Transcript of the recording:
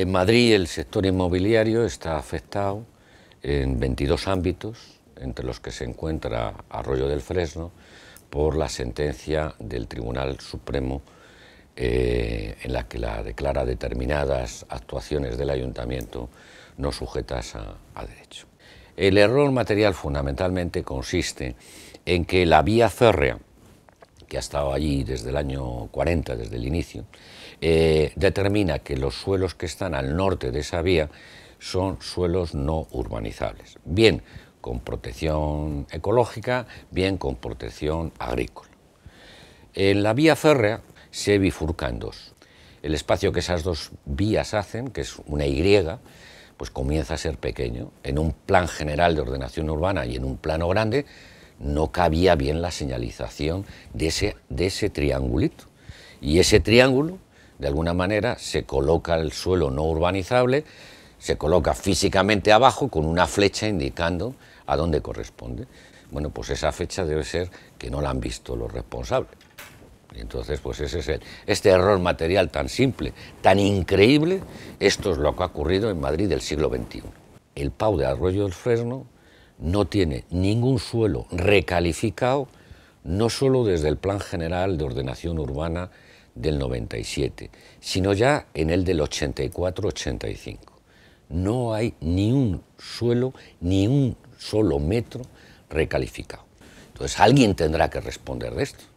En Madrid el sector inmobiliario está afectado en 22 ámbitos, entre los que se encuentra Arroyo del Fresno, por la sentencia del Tribunal Supremo eh, en la que la declara determinadas actuaciones del ayuntamiento no sujetas a, a derecho. El error material fundamentalmente consiste en que la vía férrea que ha estado allí desde el año 40, desde el inicio, eh, determina que los suelos que están al norte de esa vía son suelos no urbanizables, bien con protección ecológica, bien con protección agrícola. En la vía férrea se bifurcan dos. El espacio que esas dos vías hacen, que es una Y, pues comienza a ser pequeño. En un plan general de ordenación urbana y en un plano grande no cabía bien la señalización de ese, triangulito. Y ese triángulo, de alguna manera, se coloca el suelo no urbanizable, se coloca físicamente abajo con una flecha indicando a dónde corresponde. Bueno, pues esa fecha debe ser que no la han visto los responsables. Entonces, pues ese es el, este error material tan simple, tan increíble, esto es lo que ha ocurrido en Madrid del siglo XXI. El Pau de Arroyo del Fresno no tiene ningún suelo recalificado, no solo desde el Plan General de Ordenación Urbana del 97, sino ya en el del 84-85. No hay ni un suelo, ni un solo metro recalificado. Entonces alguien tendrá que responder de esto.